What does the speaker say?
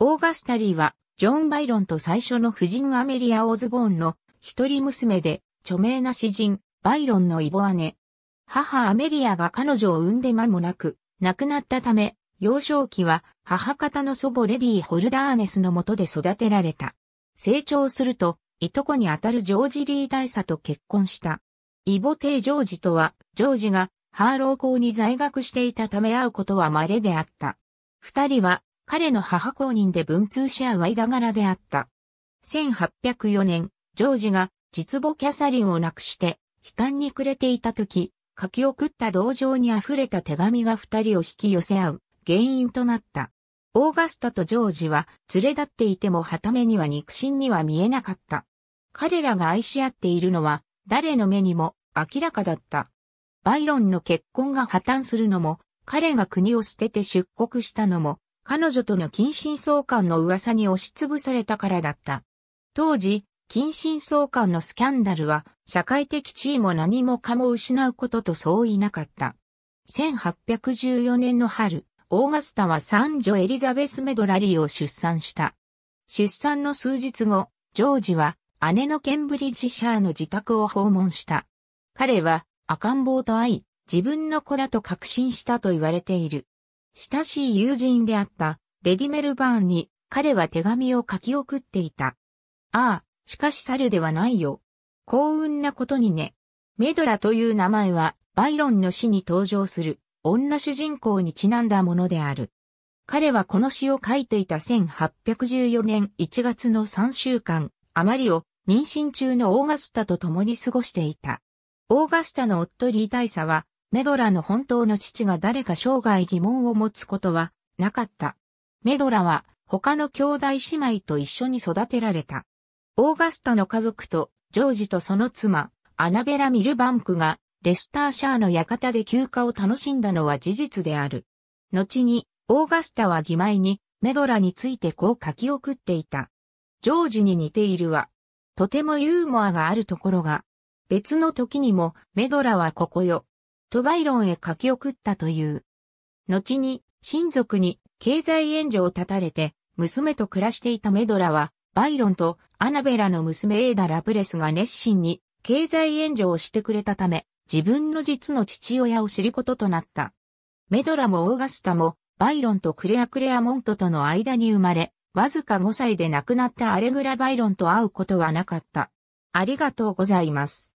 オーガスタリーは、ジョン・バイロンと最初の夫人アメリア・オズボーンの一人娘で、著名な詩人、バイロンのイボ姉。母アメリアが彼女を産んで間もなく、亡くなったため、幼少期は母方の祖母レディ・ホルダーネスの下で育てられた。成長すると、いとこにあたるジョージ・リー大佐と結婚した。イボ帝ジョージとは、ジョージがハーロー校に在学していたため会うことは稀であった。二人は彼の母公認で文通し合う間柄であった。1804年、ジョージが実母キャサリンを亡くして悲観に暮れていた時、書き送った同情に溢れた手紙が二人を引き寄せ合う原因となった。オーガスタとジョージは連れ立っていてもはためには肉親には見えなかった。彼らが愛し合っているのは誰の目にも明らかだった。バイロンの結婚が破綻するのも、彼が国を捨てて出国したのも、彼女との近親相関の噂に押しつぶされたからだった。当時、近親相関のスキャンダルは、社会的地位も何もかも失うことと相違なかった。1814年の春、オーガスタは三女エリザベス・メドラリーを出産した。出産の数日後、ジョージは姉のケンブリッジシャーの自宅を訪問した。彼は赤ん坊と会い、自分の子だと確信したと言われている。親しい友人であったレディメルバーンに彼は手紙を書き送っていた。ああ、しかし猿ではないよ。幸運なことにね。メドラという名前はバイロンの詩に登場する女主人公にちなんだものである。彼はこの詩を書いていた1814年1月の3週間、余りを妊娠中のオーガスタと共に過ごしていた。オーガスタの夫リー大佐はメドラの本当の父が誰か生涯疑問を持つことはなかった。メドラは他の兄弟姉妹と一緒に育てられた。オーガスタの家族とジョージとその妻、アナベラ・ミルバンクがレスターシャーの館で休暇を楽しんだのは事実である。後に、オーガスタは義妹にメドラについてこう書き送っていた。ジョージに似ているわ。とてもユーモアがあるところが、別の時にもメドラはここよ。トバイロンへ書き送ったという。後に、親族に経済援助を断たれて、娘と暮らしていたメドラは、バイロンとアナベラの娘エーダ・ラプレスが熱心に経済援助をしてくれたため、自分の実の父親を知ることとなった。メドラもオーガスタも、バイロンとクレア・クレアモントとの間に生まれ、わずか5歳で亡くなったアレグラ・バイロンと会うことはなかった。ありがとうございます。